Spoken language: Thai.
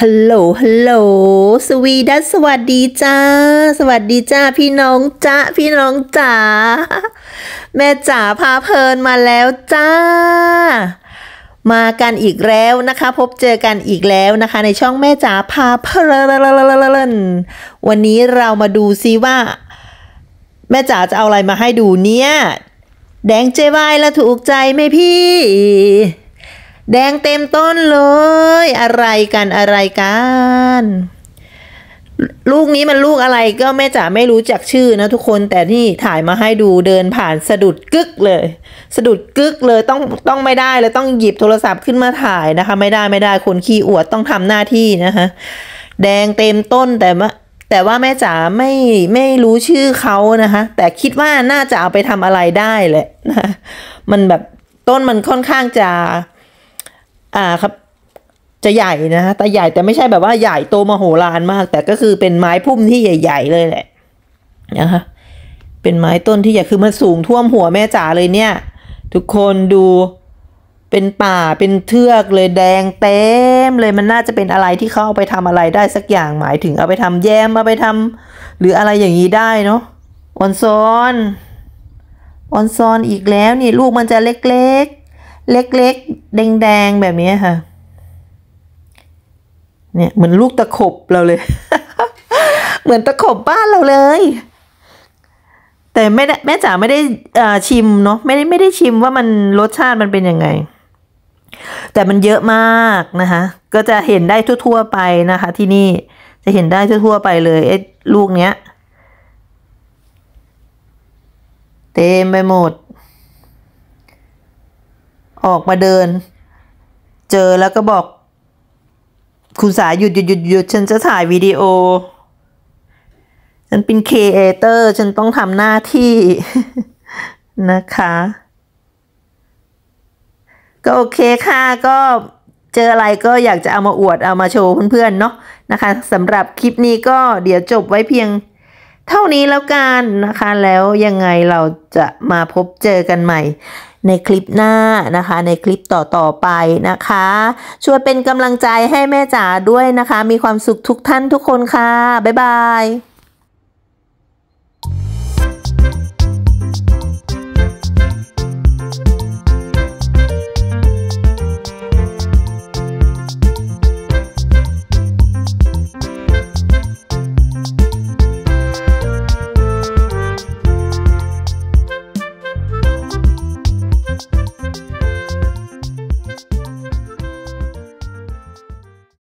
ฮัลโหล ฮัลโหล สวีดัส สวัสดีจ้า สวัสดีจ้า พี่น้องจ้าพี่น้องจ๋าแม่จ๋าพาเพลินมาแล้วจ้า มากันอีกแล้วนะคะ พบเจอกันอีกแล้วนะคะ ในช่องแม่จ๋าพาเพลิน วันนี้เรามาดูซิว่า แม่จ๋าจะเอาอะไรมาให้ดูเนี่ย แดงเจวายละถูกใจไหมพี่แดงเต็มต้นเลย อะไรกันอะไรกันลูกนี้มันลูกอะไรก็แม่จ๋าไม่รู้จักชื่อนะ ทุกคนแต่นี่ถ่ายมาให้ดูเดินผ่านสะดุดกึกเลย สะดุดกึกเลยต้องต้องไม่ได้เลยต้องหยิบโทรศัพท์ขึ้นมาถ่ายนะคะ ไม่ได้ไม่ได้คนขี้อวดต้องทำหน้าที่นะคะแดงเต็มต้นแต่ว่าแต่ว่าแม่จ๋าไม่ไม่รู้ชื่อเขานะคะแต่คิดว่าน่าจะเอาไปทำอะไรได้แหละนะมันแบบต้นมันค่อนข้างจะอ่าครับ จะใหญ่นะฮะแต่ใหญ่แต่ไม่ใช่แบบว่าใหญ่โตมโหฬารมากแต่ก็คือเป็นไม้พุ่มที่ใหญ่ ๆเลยแหละนะคะเป็นไม้ต้นที่ใหญ่คือมันสูงท่วมหัวแม่จ๋าเลยเนี่ยทุกคนดูเป็นป่าเป็นเทือกเลยแดงเต็มเลยมันน่าจะเป็นอะไรที่เขาเอาไปทำอะไรได้สักอย่างหมายถึงเอาไปทำแยมเอาไปทำ หรืออะไรอย่างนี้ได้เนาะออนซอนออนซอนอีกแล้วนี่ลูกมันจะเล็กๆเล็กๆ แดงๆ แบบนี้ค่ะ เนี่ยเหมือนลูกตะขบเราเลย เหมือนตะขบบ้านเราเลย แต่ไม่ได้แม่จ๋าไม่ได้ชิมเนาะ ไม่ได้ไม่ได้ชิมว่ามันรสชาติมันเป็นยังไง แต่มันเยอะมากนะคะ ก็จะเห็นได้ทั่ว ๆ ไปนะคะที่นี่ จะเห็นได้ทั่ว ๆ ไปเลยไอ้ ลูกเนี้ย เต็มไปหมดออกมาเดิน เจอแล้วก็บอกคุณสายหยุดหยุดหยุดหยุดฉันจะถ่ายวิดีโอฉันเป็นครีเอเตอร์ ฉันต้องทำหน้าที่นะคะ ก็โอเคค่ะก็เจออะไรก็อยากจะเอามาอวดเอามาโชว์เพื่อน ๆ เนาะนะคะสำหรับคลิปนี้ก็เดี๋ยวจบไว้เพียงเท่านี้แล้วกันนะคะแล้วยังไงเราจะมาพบเจอกันใหม่ในคลิปหน้านะคะในคลิปต่อๆไปนะคะ ช่วยเป็นกำลังใจให้แม่จ๋าด้วยนะคะ มีความสุขทุกท่านทุกคนค่ะ บ๊ายบาย